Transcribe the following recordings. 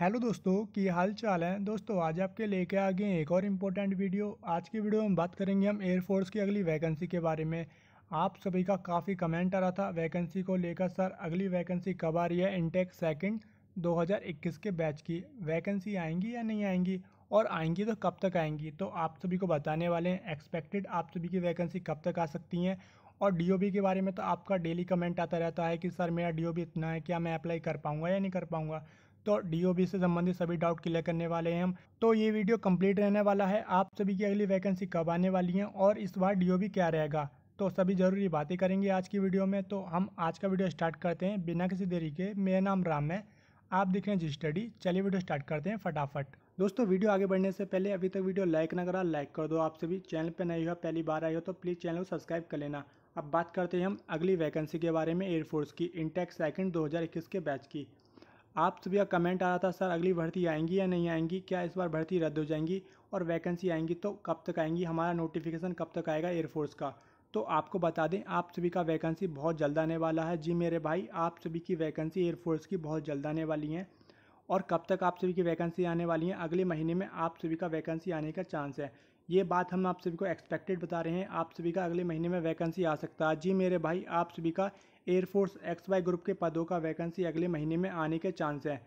hello दोस्तों की हाल चाल है दोस्तों आज आपके लेके आ गए एक और इम्पोर्टेंट वीडियो आज की वीडियो में बात करेंगे हम एयरफोर्स की अगली वैकेंसी के बारे में आप सभी का काफ़ी कमेंट आ रहा था वैकेंसी को लेकर सर अगली वैकेंसी कब आ रही है इनटेक सेकंड 2021 के बैच की वैकेंसी आएंगी या नहीं आएंगी और आएंगी तो कब तक आएंगी तो आप सभी को बताने वाले हैं एक्सपेक्टेड आप सभी की वैकेंसी कब तक आ सकती हैं और डीओबी के बारे में तो आपका डेली कमेंट आता रहता है कि सर मेरा डीओबी इतना है क्या मैं अप्लाई कर पाऊँगा या नहीं कर पाऊँगा तो डीओबी से संबंधित सभी डाउट क्लियर करने वाले हैं हम तो ये वीडियो कंप्लीट रहने वाला है आप सभी की अगली वैकेंसी कब आने वाली है और इस बार डी क्या रहेगा तो सभी ज़रूरी बातें करेंगे आज की वीडियो में तो हम आज का वीडियो स्टार्ट करते हैं बिना किसी देरी के मेरा नाम राम है आप देख रहे हैं जी स्टडी चलिए वीडियो स्टार्ट करते हैं फटाफट दोस्तों वीडियो आगे बढ़ने से पहले अभी तक वीडियो लाइक ना करा लाइक कर दो आप सभी चैनल पर नहीं हुआ पहली बार आई हो तो प्लीज़ चैनल को सब्सक्राइब कर लेना अब बात करते हैं हम अगली वैकेंसी के बारे में एयरफोर्स की इंटेक्स सेकंड 2021 के बैच की आप सभी का कमेंट आ रहा था सर अगली भर्ती आएंगी या नहीं आएंगी क्या इस बार भर्ती रद्द हो जाएंगी और वैकेंसी आएंगी तो कब तक आएंगी हमारा नोटिफिकेशन कब तक आएगा एयरफोर्स का तो आपको बता दें आप सभी का वैकेंसी बहुत जल्द आने वाला है जी मेरे भाई आप सभी की वैकेंसी एयरफोर्स की बहुत जल्द आने वाली है और कब तक आप सभी की वैकेंसी आने वाली है अगले महीने में आप सभी का वैकेंसी आने का चांस है ये बात हम आप सभी को एक्सपेक्टेड बता रहे हैं आप सभी का अगले महीने में वैकेंसी आ सकता है जी मेरे भाई आप सभी का एयरफोर्स एक्स वाई ग्रुप के पदों का वैकेंसी अगले महीने में आने के चांस हैं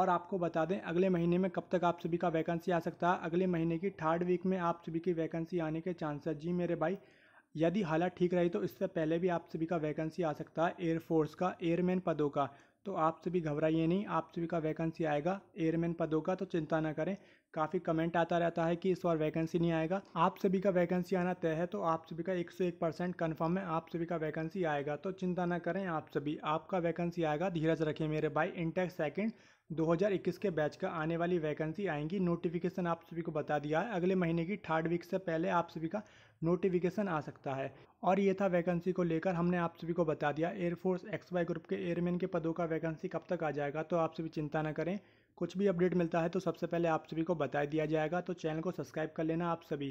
और आपको बता दें अगले महीने में कब तक आप सभी का वैकेंसी आ सकता है अगले महीने की थर्ड वीक में आप सभी की वैकेंसी आने के चांस है जी मेरे भाई यदि हालत ठीक रही तो इससे पहले भी आप सभी का वैकेंसी आ सकता है एयरफोर्स का एयरमैन पदों का तो आप सभी घबराइए नहीं आप सभी का वैकेंसी आएगा एयरमैन पदों का तो चिंता ना करें काफ़ी कमेंट आता रहता है कि इस बार वैकेंसी नहीं आएगा आप सभी का वैकेंसी आना तय है तो आप सभी का एक सौ एक परसेंट कन्फर्म है आप सभी का वैकेंसी आएगा तो चिंता ना करें आप सभी आपका वैकेंसी आएगा धीरज रखें मेरे भाई इंटेक सेकंड 2021 के बैच का आने वाली वैकेंसी आएंगी नोटिफिकेशन आप सभी को बता दिया है अगले महीने की थर्ड वीक से पहले आप सभी का नोटिफिकेशन आ सकता है और ये था वैकेंसी को लेकर हमने आप सभी को बता दिया एयरफोर्स एक्स वाई ग्रुप के एयरमैन के पदों का वैकेंसी कब तक आ जाएगा तो आप सभी चिंता ना करें कुछ भी अपडेट मिलता है तो सबसे पहले आप सभी को बता दिया जाएगा तो चैनल को सब्सक्राइब कर लेना आप सभी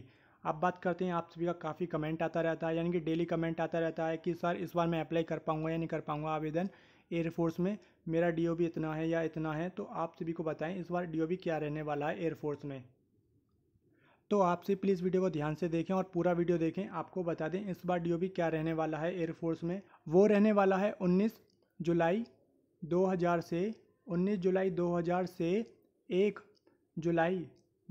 अब बात करते हैं आप सभी का काफ़ी कमेंट आता रहता है यानी कि डेली कमेंट आता रहता है कि सर इस बार मैं अप्लाई कर पाऊँगा या नहीं कर पाऊँगा आवेदन एयरफोर्स में मेरा डीओबी इतना है या इतना है तो आप सभी को बताएं इस बार डीओबी क्या रहने वाला है एयरफोर्स में तो आपसे प्लीज़ वीडियो को ध्यान से देखें और पूरा वीडियो देखें आपको बता दें इस बार बी क्या रहने वाला है एयरफोर्स में वो रहने वाला है 19 जुलाई 2000 से 19 जुलाई 2000 से 1 जुलाई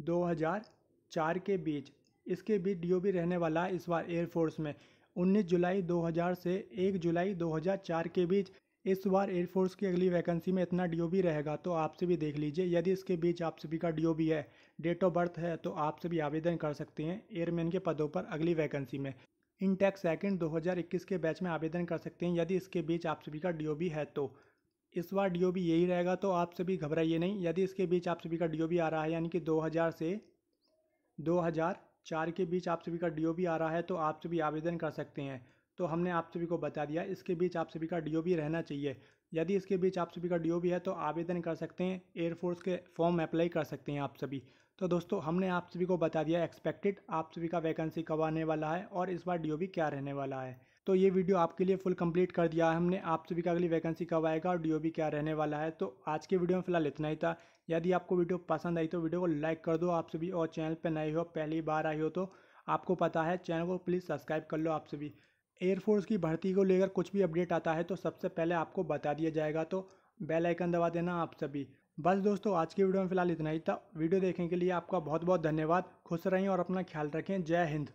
2004 के बीच इसके बीच डीओबी रहने वाला इस बार एयरफोर्स में 19 जुलाई 2000 से 1 जुलाई 2004 के बीच इस बार एयरफोर्स की अगली वैकेंसी में इतना डीओबी रहेगा तो आपसे भी देख लीजिए यदि इसके बीच आप सभी का डीओबी है डेट ऑफ बर्थ है तो आप सभी आवेदन कर सकते हैं एयरमैन के पदों पर अगली वैकेंसी में इनटेक सेकंड 2021 के बैच में आवेदन कर सकते हैं यदि इसके बीच आप सभी का डीओबी है तो इस बार डीओबी यही रहेगा तो आप सभी घबराइए नहीं यदि इसके बीच आप सभी का डीओबी आ रहा है यानी कि 2000 से 2004 के बीच आप सभी का भी आ रहा है तो आप सभी आवेदन कर सकते हैं तो हमने आप सभी को बता दिया इसके बीच आप सभी का भी रहना चाहिए यदि इसके बीच आप सभी का भी है तो आवेदन कर सकते हैं एयरफोर्स के फॉर्म अप्लाई कर सकते हैं आप सभी तो दोस्तों हमने आप सभी को बता दिया एक्सपेक्टेड आप सभी का वैकेंसी कब आने वाला है और इस बार भी क्या रहने वाला है तो ये वीडियो आपके लिए फुल कंप्लीट कर दिया हमने आप सभी का अगली वैकेंसी कब आएगा और डी क्या रहने वाला है तो आज के वीडियो में फिलहाल इतना ही था यदि आपको वीडियो पसंद आई तो वीडियो को लाइक कर दो आप सभी और चैनल पर नए हो पहली बार आई हो तो आपको पता है चैनल को प्लीज़ सब्सक्राइब कर लो आप सभी एयरफोर्स की भर्ती को लेकर कुछ भी अपडेट आता है तो सबसे पहले आपको बता दिया जाएगा तो बेल आइकन दबा देना आप सभी बस दोस्तों आज की वीडियो में फिलहाल इतना ही था वीडियो देखने के लिए आपका बहुत बहुत धन्यवाद खुश रहें और अपना ख्याल रखें जय हिंद